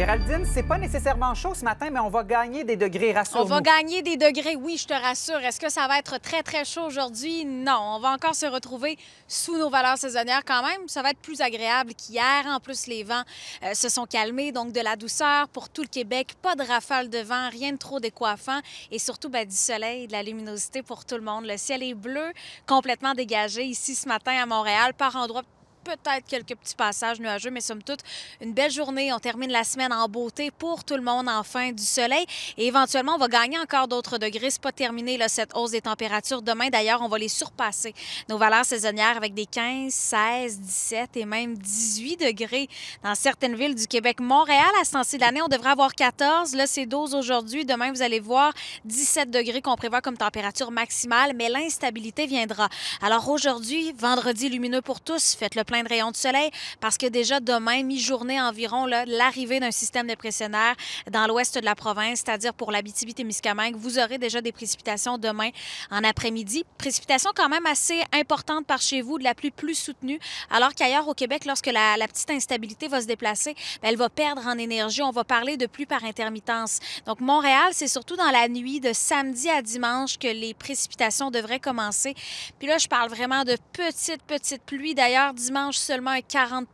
Géraldine, c'est pas nécessairement chaud ce matin, mais on va gagner des degrés, rassure On va gagner des degrés, oui, je te rassure. Est-ce que ça va être très, très chaud aujourd'hui? Non, on va encore se retrouver sous nos valeurs saisonnières quand même. Ça va être plus agréable qu'hier. En plus, les vents euh, se sont calmés, donc de la douceur pour tout le Québec. Pas de rafales de vent, rien de trop décoiffant et surtout ben, du soleil de la luminosité pour tout le monde. Le ciel est bleu, complètement dégagé ici ce matin à Montréal, par endroits peut-être quelques petits passages nuageux, mais somme toute, une belle journée. On termine la semaine en beauté pour tout le monde, enfin, du soleil. Et éventuellement, on va gagner encore d'autres degrés. C'est pas terminé, là, cette hausse des températures. Demain, d'ailleurs, on va les surpasser. Nos valeurs saisonnières avec des 15, 16, 17 et même 18 degrés dans certaines villes du Québec. Montréal, à ce temps-ci de l'année, on devrait avoir 14. Là, c'est 12 aujourd'hui. Demain, vous allez voir 17 degrés qu'on prévoit comme température maximale, mais l'instabilité viendra. Alors aujourd'hui, vendredi lumineux pour tous, faites-le plein de rayons de soleil parce que déjà demain, mi-journée environ, l'arrivée d'un système dépressionnaire dans l'ouest de la province, c'est-à-dire pour l'Abitibi-Témiscamingue, vous aurez déjà des précipitations demain en après-midi. Précipitations quand même assez importantes par chez vous, de la pluie plus soutenue, alors qu'ailleurs au Québec, lorsque la, petite instabilité va se déplacer, ben, elle va perdre en énergie. On va parler de pluie par intermittence. Donc Montréal, c'est surtout dans la nuit de samedi à dimanche que les précipitations devraient commencer. Puis là, je parle vraiment de petites, petites pluies. D'ailleurs, dimanche, seulement un 40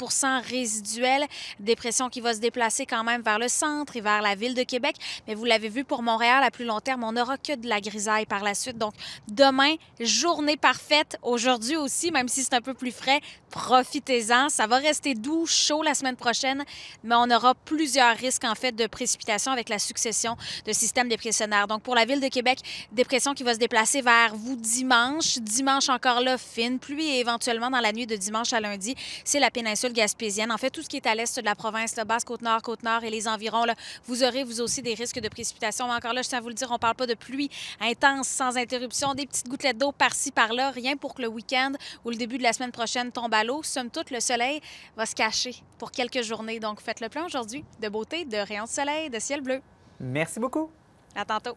résiduel. Dépression qui va se déplacer quand même vers le centre et vers la ville de Québec. Mais vous l'avez vu, pour Montréal, à plus long terme, on n'aura que de la grisaille par la suite. Donc, demain, journée parfaite. Aujourd'hui aussi, même si c'est un peu plus frais, profitez-en. Ça va rester doux, chaud la semaine prochaine, mais on aura plusieurs risques, en fait, de précipitation avec la succession de systèmes dépressionnaires. Donc, pour la ville de Québec, dépression qui va se déplacer vers vous dimanche. Dimanche encore là, fine pluie et éventuellement dans la nuit de dimanche à lundi c'est la péninsule gaspésienne. En fait, tout ce qui est à l'est de la province, la Basse-Côte-Nord, Côte-Nord et les environs, là, vous aurez vous aussi des risques de précipitations. Mais encore là, je tiens à vous le dire, on ne parle pas de pluie intense, sans interruption, des petites gouttelettes d'eau par-ci, par-là, rien pour que le week-end ou le début de la semaine prochaine tombe à l'eau. Somme toute, le soleil va se cacher pour quelques journées. Donc, faites le plan aujourd'hui de beauté, de rayons de soleil, de ciel bleu. Merci beaucoup. À tantôt.